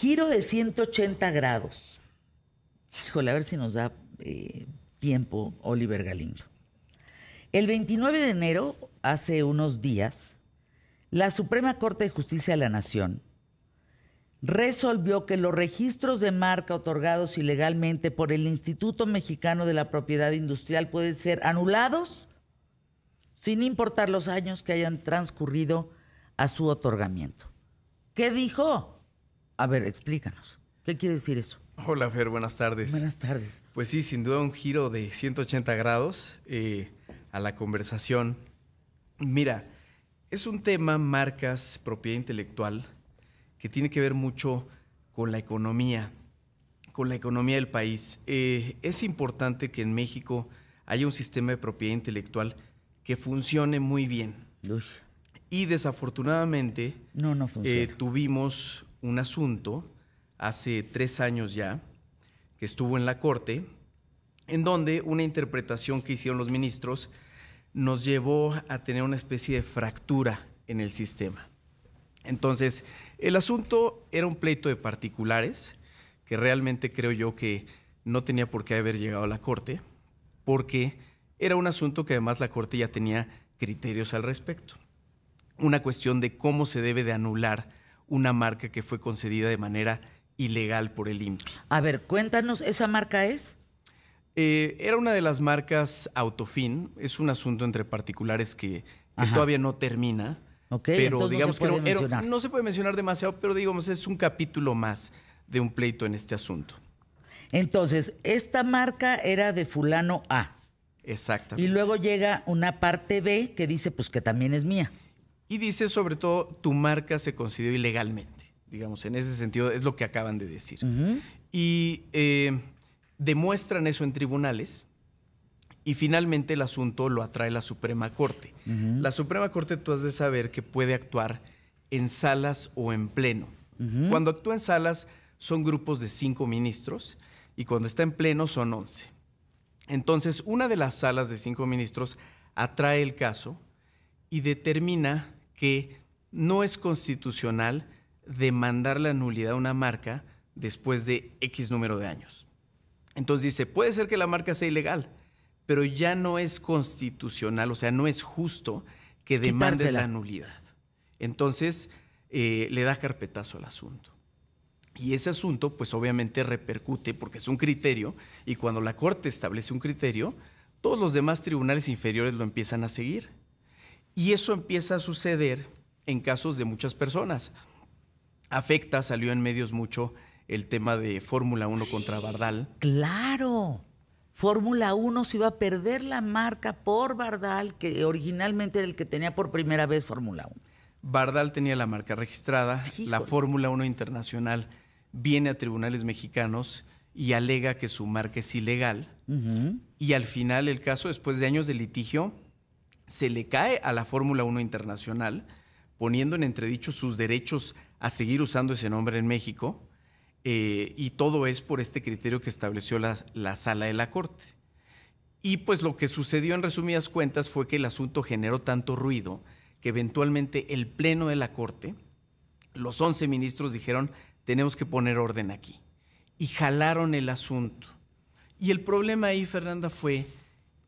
Giro de 180 grados. Híjole, a ver si nos da eh, tiempo Oliver Galindo. El 29 de enero, hace unos días, la Suprema Corte de Justicia de la Nación resolvió que los registros de marca otorgados ilegalmente por el Instituto Mexicano de la Propiedad Industrial pueden ser anulados sin importar los años que hayan transcurrido a su otorgamiento. ¿Qué dijo? A ver, explícanos. ¿Qué quiere decir eso? Hola, Fer, buenas tardes. Buenas tardes. Pues sí, sin duda un giro de 180 grados eh, a la conversación. Mira, es un tema, marcas, propiedad intelectual, que tiene que ver mucho con la economía, con la economía del país. Eh, es importante que en México haya un sistema de propiedad intelectual que funcione muy bien. Y desafortunadamente no, eh, tuvimos un asunto hace tres años ya, que estuvo en la corte, en donde una interpretación que hicieron los ministros nos llevó a tener una especie de fractura en el sistema. Entonces, el asunto era un pleito de particulares, que realmente creo yo que no tenía por qué haber llegado a la Corte, porque era un asunto que además la Corte ya tenía criterios al respecto. Una cuestión de cómo se debe de anular una marca que fue concedida de manera ilegal por el INPI. A ver, cuéntanos, ¿esa marca es? Eh, era una de las marcas Autofin, es un asunto entre particulares que, todavía no termina. Okay, pero digamos no que no se puede mencionar demasiado, pero digamos es un capítulo más de un pleito en este asunto. Entonces, esta marca era de fulano A. Exactamente. Y luego llega una parte B que dice pues que también es mía. Y dice, sobre todo, tu marca se concedió ilegalmente. Digamos, en ese sentido es lo que acaban de decir. Y eh, demuestran eso en tribunales. Y finalmente el asunto lo atrae la Suprema Corte. La Suprema Corte tú has de saber que puede actuar en salas o en pleno. Cuando actúa en salas son grupos de cinco ministros y cuando está en pleno son once. Entonces, una de las salas de cinco ministros atrae el caso y determina que no es constitucional demandar la nulidad de una marca después de X número de años. Entonces dice, puede ser que la marca sea ilegal, pero ya no es constitucional, o sea, no es justo que demande la nulidad. Entonces eh, le da carpetazo al asunto. Y ese asunto, pues obviamente repercute porque es un criterio, y cuando la Corte establece un criterio, todos los demás tribunales inferiores lo empiezan a seguir. Y eso empieza a suceder en casos de muchas personas. Afecta, salió en medios mucho el tema de Fórmula 1 contra Bardal. Claro. Fórmula 1 se iba a perder la marca por Bardal, que originalmente era el que tenía por primera vez Fórmula 1. Bardal tenía la marca registrada, la Fórmula 1 Internacional viene a tribunales mexicanos y alega que su marca es ilegal. Y al final el caso, después de años de litigio, se le cae a la Fórmula 1 Internacional, poniendo en entredicho sus derechos a seguir usando ese nombre en México, eh, y todo es por este criterio que estableció la, la sala de la Corte. Y pues lo que sucedió en resumidas cuentas fue que el asunto generó tanto ruido que eventualmente el Pleno de la Corte, los 11 ministros dijeron, tenemos que poner orden aquí. Y jalaron el asunto. Y el problema ahí, Fernanda, fue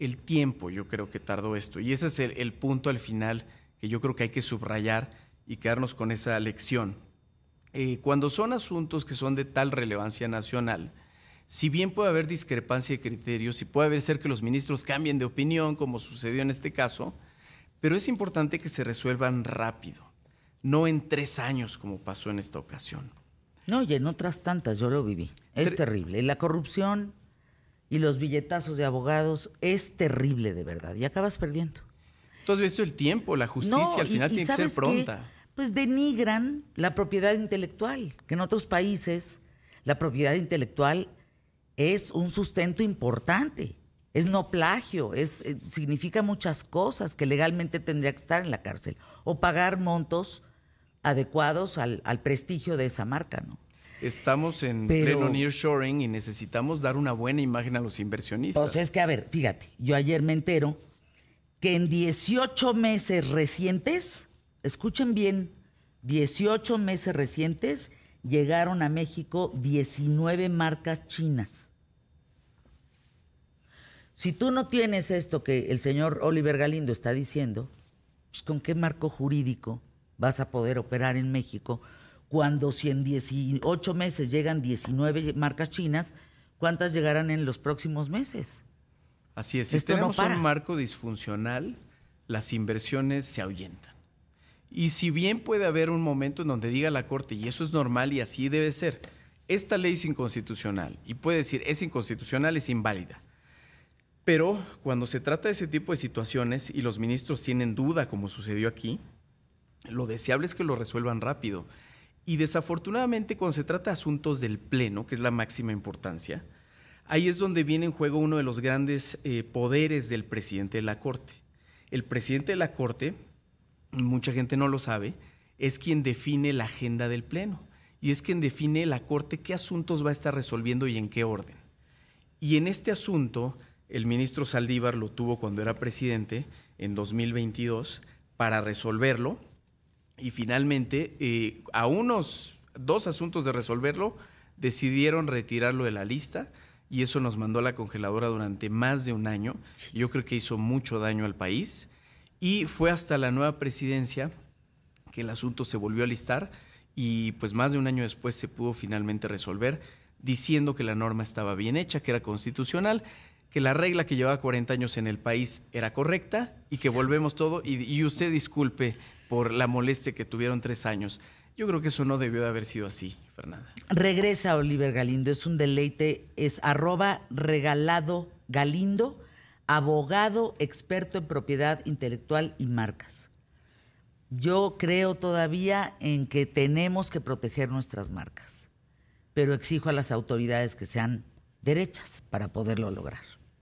el tiempo, yo creo que tardó esto. Y ese es el, punto al final que yo creo que hay que subrayar y quedarnos con esa lección. Eh, cuando son asuntos que son de tal relevancia nacional, si bien puede haber discrepancia de criterios y puede haber ser que los ministros cambien de opinión, como sucedió en este caso, pero es importante que se resuelvan rápido, no en tres años como pasó en esta ocasión. No, y en otras tantas yo lo viví. Es terrible. La corrupción y los billetazos de abogados es terrible de verdad y acabas perdiendo. Entonces, esto visto el tiempo, la justicia al final tiene que ser pronta. Pues denigran la propiedad intelectual, que en otros países la propiedad intelectual es un sustento importante, es no plagio, es, eh, significa muchas cosas que legalmente tendría que estar en la cárcel o pagar montos adecuados al, al prestigio de esa marca, ¿no? Estamos en pleno nearshoring y necesitamos dar una buena imagen a los inversionistas. Pues es que, a ver, fíjate, yo ayer me entero que en 18 meses recientes, escuchen bien, 18 meses recientes llegaron a México 19 marcas chinas. Si tú no tienes esto que el señor Oliver Galindo está diciendo, pues ¿con qué marco jurídico vas a poder operar en México? cuando si en 18 meses llegan 19 marcas chinas, ¿cuántas llegarán en los próximos meses? Así es, si tenemos no un marco disfuncional, las inversiones se ahuyentan. Y si bien puede haber un momento en donde diga la Corte, y eso es normal y así debe ser, esta ley es inconstitucional y puede decir es inconstitucional, es inválida. Pero cuando se trata de ese tipo de situaciones y los ministros tienen duda, como sucedió aquí, lo deseable es que lo resuelvan rápido. Y desafortunadamente cuando se trata de asuntos del Pleno, que es la máxima importancia, ahí es donde viene en juego uno de los grandes eh, poderes del presidente de la Corte. El presidente de la Corte, mucha gente no lo sabe, es quien define la agenda del Pleno y es quien define la Corte qué asuntos va a estar resolviendo y en qué orden. Y en este asunto, el ministro Saldívar lo tuvo cuando era presidente en 2022 para resolverlo, y finalmente, eh, a unos dos asuntos de resolverlo, decidieron retirarlo de la lista y eso nos mandó a la congeladora durante más de un año. Yo creo que hizo mucho daño al país y fue hasta la nueva presidencia que el asunto se volvió a listar y pues más de un año después se pudo finalmente resolver diciendo que la norma estaba bien hecha, que era constitucional, que la regla que llevaba 40 años en el país era correcta y que volvemos todo y, y usted disculpe por la molestia que tuvieron tres años. Yo creo que eso no debió de haber sido así, Fernanda. Regresa Oliver Galindo, es un deleite, es arroba regalado Galindo, abogado experto en propiedad intelectual y marcas. Yo creo todavía en que tenemos que proteger nuestras marcas, pero exijo a las autoridades que sean derechas para poderlo lograr.